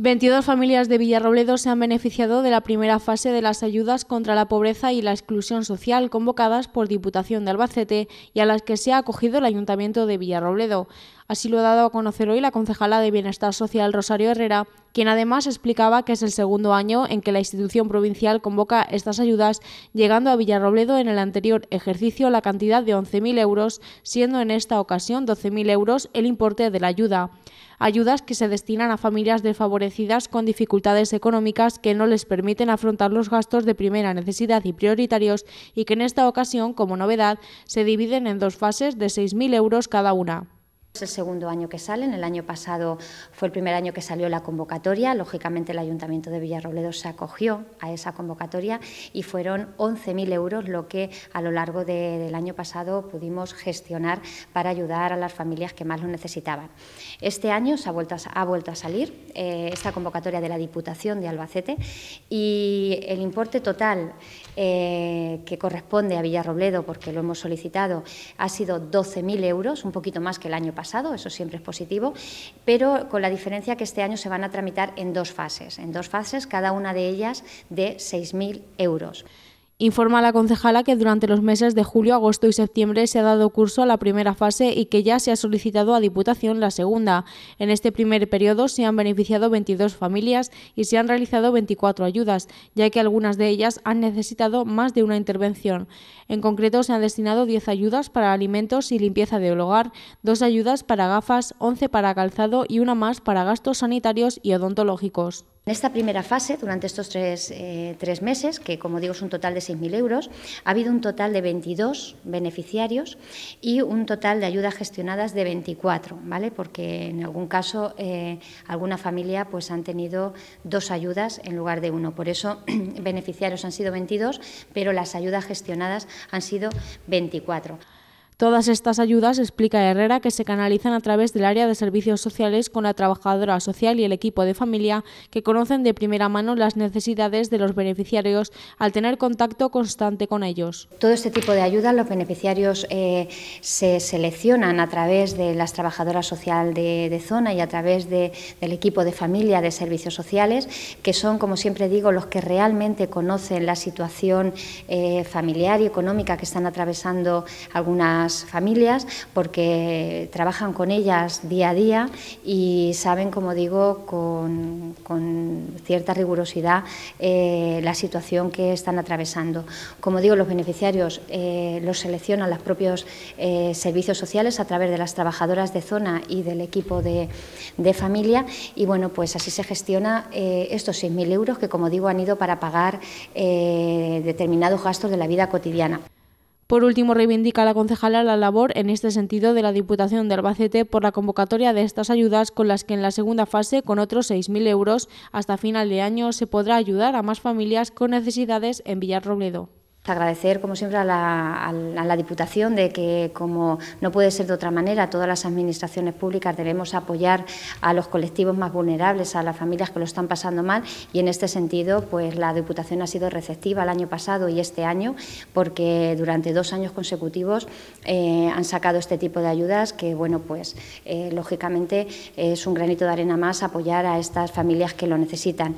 22 familias de Villarrobledo se han beneficiado de la primera fase de las ayudas contra la pobreza y la exclusión social convocadas por Diputación de Albacete y a las que se ha acogido el Ayuntamiento de Villarrobledo. Así lo ha dado a conocer hoy la concejala de Bienestar Social Rosario Herrera quien además explicaba que es el segundo año en que la institución provincial convoca estas ayudas, llegando a Villarrobledo en el anterior ejercicio la cantidad de 11.000 euros, siendo en esta ocasión 12.000 euros el importe de la ayuda ayudas que se destinan a familias desfavorecidas con dificultades económicas que no les permiten afrontar los gastos de primera necesidad y prioritarios y que en esta ocasión, como novedad, se dividen en dos fases de 6.000 euros cada una. Es el segundo año que salen, el año pasado fue el primer año que salió la convocatoria, lógicamente el Ayuntamiento de Villarrobledo se acogió a esa convocatoria y fueron 11.000 euros lo que a lo largo del año pasado pudimos gestionar para ayudar a las familias que más lo necesitaban. Este año se ha vuelto a, salir eh, esta convocatoria de la Diputación de Albacete y el importe total eh, que corresponde a Villarrobledo, porque lo hemos solicitado, ha sido 12.000 euros, un poquito más que el año pasado, eso siempre es positivo, pero con la diferencia que este año se van a tramitar en dos fases, en dos fases, cada una de ellas de 6.000 euros. Informa la concejala que durante los meses de julio, agosto y septiembre se ha dado curso a la primera fase y que ya se ha solicitado a Diputación la segunda. En este primer periodo se han beneficiado 22 familias y se han realizado 24 ayudas, ya que algunas de ellas han necesitado más de una intervención. En concreto, se han destinado 10 ayudas para alimentos y limpieza del hogar, dos ayudas para gafas, 11 para calzado y una más para gastos sanitarios y odontológicos. En esta primera fase, durante estos eh, tres, meses, que como digo es un total de 6.000 euros, ha habido un total de 22 beneficiarios y un total de ayudas gestionadas de 24, ¿vale? porque en algún caso eh, alguna familia pues, han tenido dos ayudas en lugar de uno. Por eso beneficiarios han sido 22, pero las ayudas gestionadas han sido 24. Todas estas ayudas, explica Herrera, que se canalizan a través del área de servicios sociales con la trabajadora social y el equipo de familia que conocen de primera mano las necesidades de los beneficiarios al tener contacto constante con ellos. Todo este tipo de ayudas los beneficiarios eh, se seleccionan a través de las trabajadoras social de, zona y a través del equipo de familia de servicios sociales, que son, como siempre digo, los que realmente conocen la situación eh, familiar y económica que están atravesando algunas familias porque trabajan con ellas día a día y saben, como digo, con, cierta rigurosidad eh, la situación que están atravesando. Como digo, los beneficiarios eh, los seleccionan los propios eh, servicios sociales a través de las trabajadoras de zona y del equipo de, de familia y bueno, pues así se gestiona estos 6.000 euros que, como digo, han ido para pagar determinados gastos de la vida cotidiana. Por último, reivindica la concejala la labor en este sentido de la Diputación de Albacete por la convocatoria de estas ayudas con las que en la segunda fase, con otros 6.000 euros, hasta final de año se podrá ayudar a más familias con necesidades en Villarrobledo. Pues, agradecer, como siempre, a la, Diputación de que, como no puede ser de otra manera, todas las administraciones públicas debemos apoyar a los colectivos más vulnerables, a las familias que lo están pasando mal y, en este sentido, pues la Diputación ha sido receptiva el año pasado y este año porque durante dos años consecutivos eh, han sacado este tipo de ayudas que, bueno, pues eh, lógicamente es un granito de arena más apoyar a estas familias que lo necesitan.